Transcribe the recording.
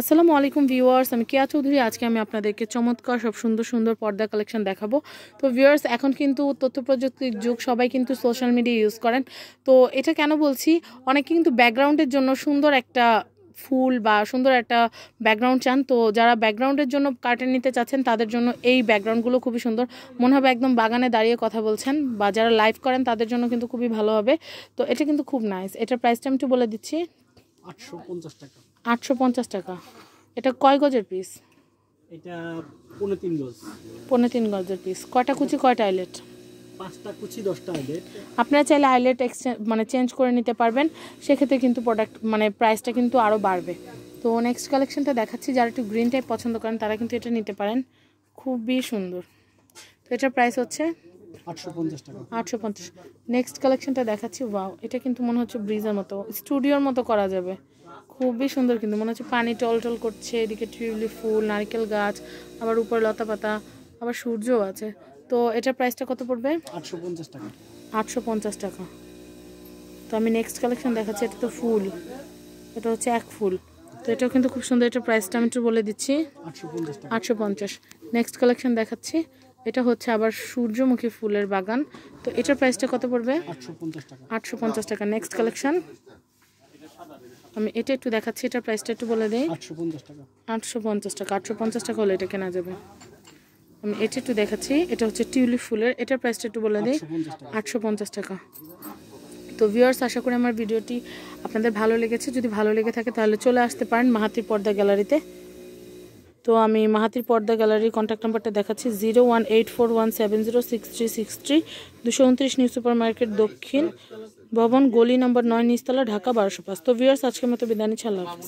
আসসালামু আলাইকুম ভিউয়ার্স আমি কেয়া চৌধুরী আজকে আমি আপনাদেরকে চমৎকার সব সুন্দর সুন্দর পর্দা কালেকশন দেখাবো তো ভিউয়ার্স এখন কিন্তু তথ্য প্রযুক্তির যুগ সবাই কিন্তু সোশ্যাল মিডিয়া ইউজ করেন তো এটা কেন বলছি অনেকে কিন্তু ব্যাকগ্রাউন্ডের জন্য সুন্দর একটা ফুল বা সুন্দর একটা ব্যাকগ্রাউন্ড চান তো যারা ব্যাকগ্রাউন্ডের জন্য কার্টেন নিতে চাচ্ছেন তাদের জন্য এই ব্যাকগ্রাউন্ডগুলো খুবই সুন্দর মনে হবে একদম বাগানে দাঁড়িয়ে কথা বলছেন বা যারা লাইভ করেন তাদের জন্য কিন্তু খুবই ভালো হবে তো এটা কিন্তু খুব নাইস এটার প্রাইসটা আমি একটু বলে দিচ্ছি আটশো টাকা আটশো পঞ্চাশ টাকা এটা কয় গজের পিস এটা পৌনে তিন গজ পৌনে তিন গজের পিস কয়টা কুচি কয়টা আইলেট পাঁচটা কুচি দশটা আইলেট আপনারা চাইলে আইলেট এক্সচেঞ্জ মানে চেঞ্জ করে নিতে পারবেন সেক্ষেত্রে কিন্তু প্রোডাক্ট মানে প্রাইসটা কিন্তু আরও বাড়বে তো নেক্সট কালেকশনটা দেখাচ্ছি যারা একটু গ্রিন টাইপ পছন্দ করেন তারা কিন্তু এটা নিতে পারেন খুবই সুন্দর তো এটার প্রাইস হচ্ছে আটশো পঞ্চাশ নেক্সট কালেকশনটা দেখাচ্ছি ওয়াও এটা কিন্তু মনে হচ্ছে ব্রিজের মতো স্টুডিওর মতো করা যাবে খুবই সুন্দর কিন্তু মনে হচ্ছে পানি টল টল করছে এদিকে টিউলিপ ফুল নারকেল গাছ আবার উপরে লতা পাতা আবার সূর্যও আছে তো এটার প্রাইসটা কত পড়বে আটশো টাকা আটশো টাকা তো আমি নেক্সট কালেকশন দেখাচ্ছি এটা তো ফুল এটা হচ্ছে এক ফুল তো এটাও কিন্তু খুব সুন্দর এটা প্রাইসটা আমি একটু বলে দিচ্ছি আটশো পঞ্চাশ নেক্সট কালেকশন দেখাচ্ছি এটা হচ্ছে আবার সূর্যমুখী ফুলের বাগান তো এটার প্রাইসটা কত পড়বে আটশো পঞ্চাশ টাকা নেক্সট কালেকশন আমি এটা একটু দেখাচ্ছি এটার প্রাইসটা একটু বলে দেয় আটশো পঞ্চাশ টাকা আটশো পঞ্চাশ টাকা হলে এটা কেনা যাবে আমি এটা একটু দেখাচ্ছি এটা হচ্ছে টিউলিপ ফুলের এটার প্রাইসটা একটু বলে দেয় আটশো পঞ্চাশ টাকা তো ভিউয়ার্স আশা করি আমার ভিডিওটি আপনাদের ভালো লেগেছে যদি ভালো লেগে থাকে তাহলে চলে আসতে পারেন মাহাতির পর্দা গ্যালারিতে তো আমি মাহাতির পর্দা গ্যালারির কন্ট্যাক্ট নাম্বারটা দেখাচ্ছি zero one eight four one seven zero six three six three দুশো উনত্রিশ নিউ সুপার মার্কেট দক্ষিণ ভবন গলি নম্বর নয় নিস্তলা ঢাকা বারোশো পাঁচ তো ভিউয়ার্স আজকের মতো বিদায় নিচ্ছি আল্লাহ